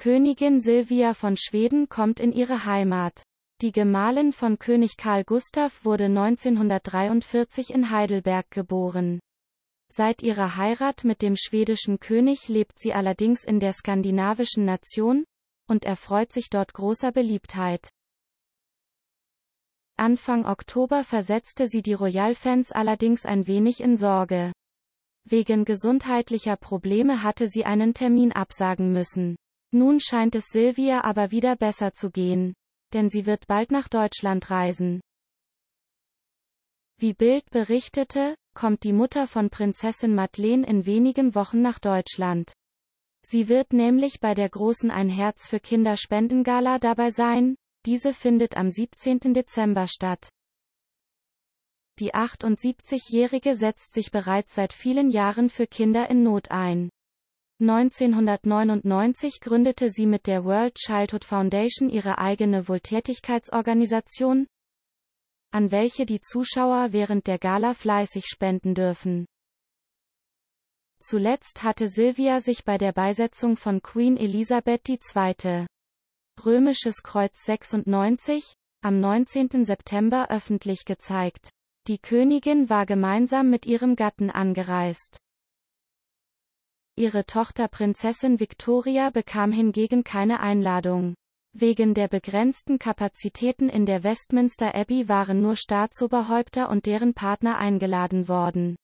Königin Silvia von Schweden kommt in ihre Heimat. Die Gemahlin von König Karl Gustav wurde 1943 in Heidelberg geboren. Seit ihrer Heirat mit dem schwedischen König lebt sie allerdings in der skandinavischen Nation und erfreut sich dort großer Beliebtheit. Anfang Oktober versetzte sie die Royal-Fans allerdings ein wenig in Sorge. Wegen gesundheitlicher Probleme hatte sie einen Termin absagen müssen. Nun scheint es Silvia aber wieder besser zu gehen. Denn sie wird bald nach Deutschland reisen. Wie Bild berichtete, kommt die Mutter von Prinzessin Madeleine in wenigen Wochen nach Deutschland. Sie wird nämlich bei der großen Ein Herz für Kinder Spendengala dabei sein, diese findet am 17. Dezember statt. Die 78-Jährige setzt sich bereits seit vielen Jahren für Kinder in Not ein. 1999 gründete sie mit der World Childhood Foundation ihre eigene Wohltätigkeitsorganisation, an welche die Zuschauer während der Gala fleißig spenden dürfen. Zuletzt hatte Silvia sich bei der Beisetzung von Queen Elisabeth II. Römisches Kreuz 96 am 19. September öffentlich gezeigt. Die Königin war gemeinsam mit ihrem Gatten angereist. Ihre Tochter Prinzessin Victoria bekam hingegen keine Einladung. Wegen der begrenzten Kapazitäten in der Westminster Abbey waren nur Staatsoberhäupter und deren Partner eingeladen worden.